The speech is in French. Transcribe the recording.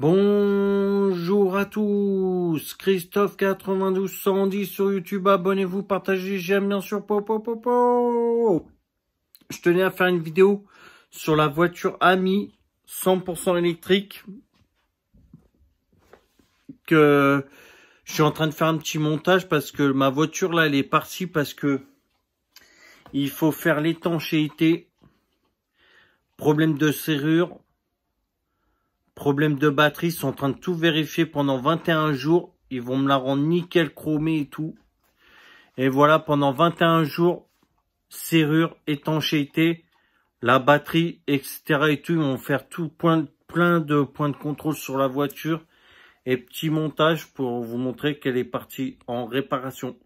Bonjour à tous, Christophe 9210 sur YouTube, abonnez-vous, partagez, j'aime bien sûr, popo popo. Je tenais à faire une vidéo sur la voiture Ami 100% électrique que je suis en train de faire un petit montage parce que ma voiture là elle est partie parce que il faut faire l'étanchéité, problème de serrure, Problème de batterie, ils sont en train de tout vérifier pendant 21 jours. Ils vont me la rendre nickel chromée et tout. Et voilà, pendant 21 jours, serrure, étanchéité, la batterie, etc. et tout. Ils vont faire tout plein de points de contrôle sur la voiture et petit montage pour vous montrer qu'elle est partie en réparation.